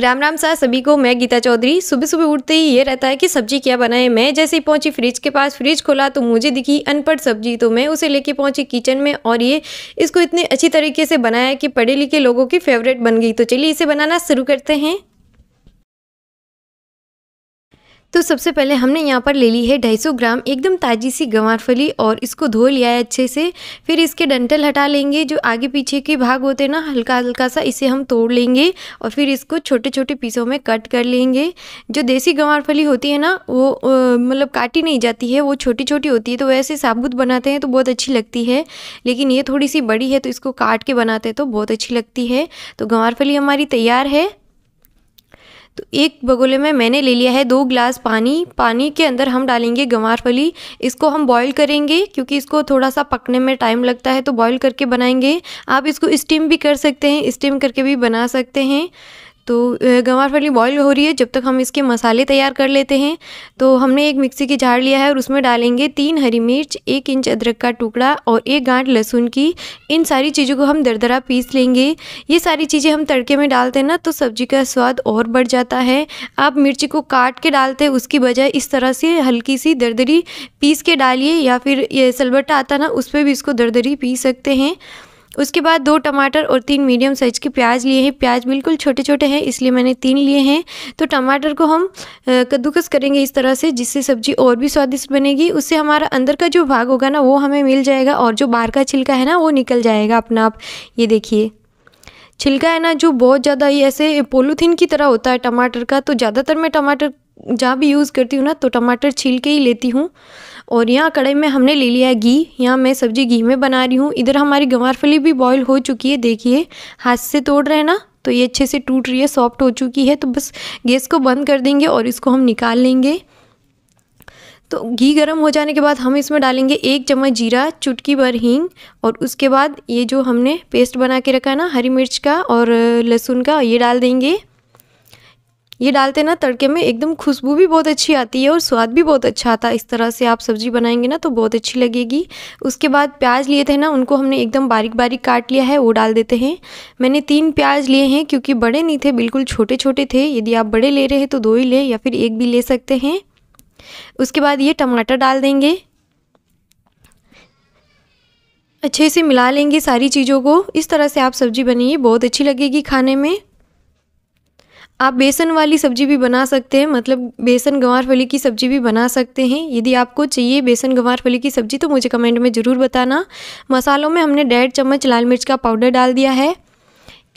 राम राम सा सभी को मैं गीता चौधरी सुबह सुबह उठते ही ये रहता है कि सब्जी क्या बनाए मैं जैसे ही पहुंची फ्रिज के पास फ्रिज खोला तो मुझे दिखी अनपढ़ सब्जी तो मैं उसे लेके पहुंची किचन में और ये इसको इतने अच्छी तरीके से बनाया कि पढ़े लिखे लोगों की फेवरेट बन गई तो चलिए इसे बनाना शुरू करते हैं तो सबसे पहले हमने यहाँ पर ले ली है 250 ग्राम एकदम ताज़ी सी गंवार फली और इसको धो लिया है अच्छे से फिर इसके डंटल हटा लेंगे जो आगे पीछे के भाग होते हैं ना हल्का हल्का सा इसे हम तोड़ लेंगे और फिर इसको छोटे छोटे पीसों में कट कर लेंगे जो देसी गंवार फली होती है ना वो मतलब काटी नहीं जाती है वो छोटी छोटी होती है तो वैसे साबुत बनाते हैं तो बहुत अच्छी लगती है लेकिन ये थोड़ी सी बड़ी है तो इसको काट के बनाते हैं तो बहुत अच्छी लगती है तो गंवार फली हमारी तैयार है एक बगोले में मैंने ले लिया है दो ग्लास पानी पानी के अंदर हम डालेंगे गंवार फली इसको हम बॉईल करेंगे क्योंकि इसको थोड़ा सा पकने में टाइम लगता है तो बॉईल करके बनाएंगे आप इसको स्टीम भी कर सकते हैं स्टीम करके भी बना सकते हैं तो गंवार फली बॉईल हो रही है जब तक हम इसके मसाले तैयार कर लेते हैं तो हमने एक मिक्सी की झाड़ लिया है और उसमें डालेंगे तीन हरी मिर्च एक इंच अदरक का टुकड़ा और एक गांठ लहसुन की इन सारी चीज़ों को हम दरदरा पीस लेंगे ये सारी चीज़ें हम तड़के में डालते हैं ना तो सब्ज़ी का स्वाद और बढ़ जाता है आप मिर्ची को काट के डालते हैं उसकी बजाय इस तरह से हल्की सी दरदरी पीस के डालिए या फिर ये सलबट्टा आता ना उस पर भी इसको दरदरी पी सकते हैं उसके बाद दो टमाटर और तीन मीडियम साइज़ के प्याज लिए हैं प्याज बिल्कुल छोटे छोटे हैं इसलिए मैंने तीन लिए हैं तो टमाटर को हम कद्दूकस करेंगे इस तरह से जिससे सब्ज़ी और भी स्वादिष्ट बनेगी उससे हमारा अंदर का जो भाग होगा ना वो हमें मिल जाएगा और जो बाहर का छिलका है ना वो निकल जाएगा अपना आप ये देखिए छिलका है ना जो बहुत ज़्यादा ही ऐसे पोलोथीन की तरह होता है टमाटर का तो ज़्यादातर मैं टमाटर जहाँ भी यूज़ करती हूँ ना तो टमाटर छील के ही लेती हूँ और यहाँ कढ़ाई में हमने ले लिया है घी यहाँ मैं सब्ज़ी घी में बना रही हूँ इधर हमारी गंवार फली भी बॉईल हो चुकी है देखिए हाथ से तोड़ रहे हैं ना तो ये अच्छे से टूट रही है सॉफ्ट हो चुकी है तो बस गैस को बंद कर देंगे और इसको हम निकाल लेंगे तो घी गर्म हो जाने के बाद हम इसमें डालेंगे एक चम्मच जीरा चुटकी भर हींग और उसके बाद ये जो हमने पेस्ट बना के रखा है ना हरी मिर्च का और लहसुन का ये डाल देंगे ये डालते ना तड़के में एकदम खुशबू भी बहुत अच्छी आती है और स्वाद भी बहुत अच्छा आता है इस तरह से आप सब्ज़ी बनाएंगे ना तो बहुत अच्छी लगेगी उसके बाद प्याज लिए थे ना उनको हमने एकदम बारीक बारीक काट लिया है वो डाल देते हैं मैंने तीन प्याज लिए हैं क्योंकि बड़े नहीं थे बिल्कुल छोटे छोटे थे यदि आप बड़े ले रहे हैं तो दो ही लें या फिर एक भी ले सकते हैं उसके बाद ये टमाटर डाल देंगे अच्छे से मिला लेंगे सारी चीज़ों को इस तरह से आप सब्ज़ी बनाइए बहुत अच्छी लगेगी खाने में आप बेसन वाली सब्जी भी बना सकते हैं मतलब बेसन गंवार फली की सब्जी भी बना सकते हैं यदि आपको चाहिए बेसन गंवार फली की सब्जी तो मुझे कमेंट में ज़रूर बताना मसालों में हमने डेढ़ चम्मच लाल मिर्च का पाउडर डाल दिया है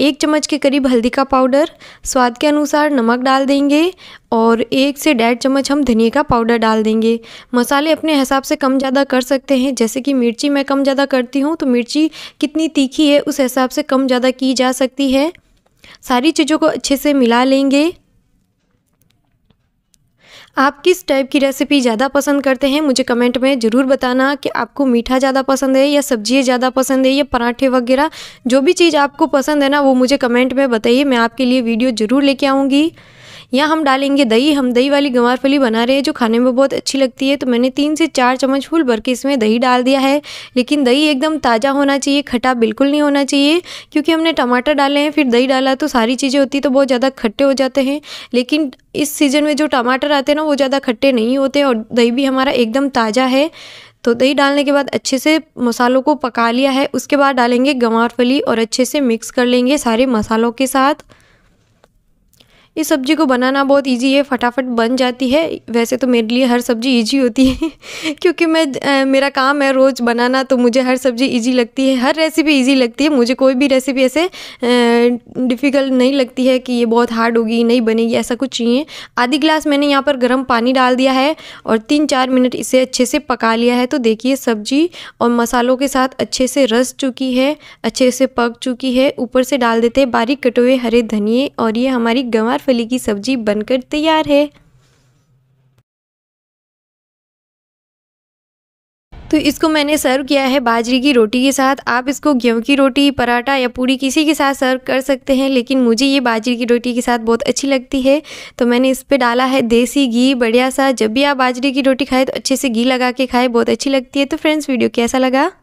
एक चम्मच के करीब हल्दी का पाउडर स्वाद के अनुसार नमक डाल देंगे और एक से डेढ़ चम्मच हम धनिया का पाउडर डाल देंगे मसाले अपने हिसाब से कम ज़्यादा कर सकते हैं जैसे कि मिर्ची मैं कम ज़्यादा करती हूँ तो मिर्ची कितनी तीखी है उस हिसाब से कम ज़्यादा की जा सकती है सारी चीज़ों को अच्छे से मिला लेंगे आप किस टाइप की रेसिपी ज़्यादा पसंद करते हैं मुझे कमेंट में ज़रूर बताना कि आपको मीठा ज़्यादा पसंद है या सब्जी ज़्यादा पसंद है या पराठे वगैरह जो भी चीज़ आपको पसंद है ना वो मुझे कमेंट में बताइए मैं आपके लिए वीडियो ज़रूर लेके आऊँगी या हम डालेंगे दही हम दही वाली गंवार फली बना रहे हैं जो खाने में बहुत अच्छी लगती है तो मैंने तीन से चार चम्मच फूल भर के इसमें दही डाल दिया है लेकिन दही एकदम ताज़ा होना चाहिए खट्टा बिल्कुल नहीं होना चाहिए क्योंकि हमने टमाटर डाले हैं फिर दही डाला तो सारी चीज़ें होती तो बहुत ज़्यादा खट्टे हो जाते हैं लेकिन इस सीज़न में जो टमाटर आते हैं ना वो ज़्यादा खट्टे नहीं होते और दही भी हमारा एकदम ताज़ा है तो दही डालने के बाद अच्छे से मसालों को पका लिया है उसके बाद डालेंगे गंवार फली और अच्छे से मिक्स कर लेंगे सारे मसालों के साथ इस सब्ज़ी को बनाना बहुत इजी है फटाफट बन जाती है वैसे तो मेरे लिए हर सब्ज़ी इजी होती है क्योंकि मैं आ, मेरा काम है रोज़ बनाना तो मुझे हर सब्ज़ी इजी लगती है हर रेसिपी इजी लगती है मुझे कोई भी रेसिपी ऐसे डिफ़िकल्ट नहीं लगती है कि ये बहुत हार्ड होगी नहीं बनेगी ऐसा कुछ नहीं है आधी गिलास मैंने यहाँ पर गर्म पानी डाल दिया है और तीन चार मिनट इसे अच्छे से पका लिया है तो देखिए सब्जी और मसालों के साथ अच्छे से रस चुकी है अच्छे से पक चुकी है ऊपर से डाल देते हैं बारीक कटे हुए हरे धनिए और ये हमारी गंवा ग्वार फली की सब्जी बनकर तैयार है तो इसको मैंने सर्व किया है बाजरे की रोटी के साथ आप इसको गेहूं की रोटी पराठा या पूरी किसी के साथ सर्व कर सकते हैं लेकिन मुझे ये बाजरे की रोटी के साथ बहुत अच्छी लगती है तो मैंने इस पर डाला है देसी घी बढ़िया सा जब भी आप बाजरे की रोटी खाएं तो अच्छे से घी लगा के खाएं बहुत अच्छी लगती है तो फ्रेंड्स वीडियो कैसा लगा